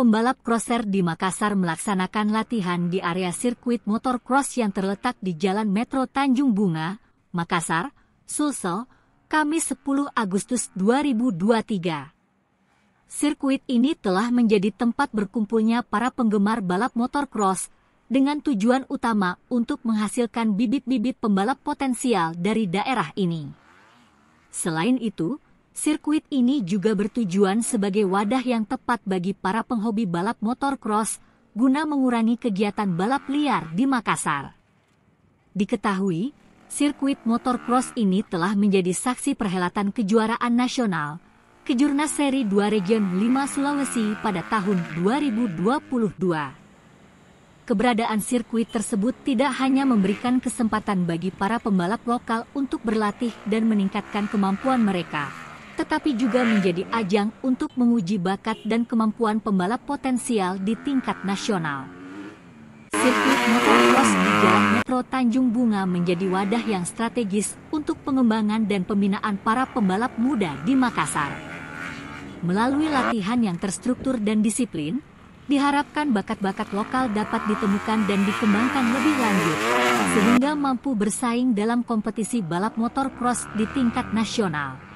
pembalap crosser di Makassar melaksanakan latihan di area sirkuit motor cross yang terletak di Jalan Metro Tanjung Bunga, Makassar, Sulsel, Kamis 10 Agustus 2023. Sirkuit ini telah menjadi tempat berkumpulnya para penggemar balap motor cross dengan tujuan utama untuk menghasilkan bibit-bibit pembalap potensial dari daerah ini. Selain itu, Sirkuit ini juga bertujuan sebagai wadah yang tepat bagi para penghobi balap motor cross guna mengurangi kegiatan balap liar di Makassar. Diketahui, sirkuit motor cross ini telah menjadi saksi perhelatan kejuaraan nasional Kejurnas Seri 2 Region 5 Sulawesi pada tahun 2022. Keberadaan sirkuit tersebut tidak hanya memberikan kesempatan bagi para pembalap lokal untuk berlatih dan meningkatkan kemampuan mereka, tetapi juga menjadi ajang untuk menguji bakat dan kemampuan pembalap potensial di tingkat nasional. Sirkuit motocross di Jalan Metro Tanjung Bunga menjadi wadah yang strategis untuk pengembangan dan pembinaan para pembalap muda di Makassar. Melalui latihan yang terstruktur dan disiplin, diharapkan bakat-bakat lokal dapat ditemukan dan dikembangkan lebih lanjut, sehingga mampu bersaing dalam kompetisi balap motor cross di tingkat nasional.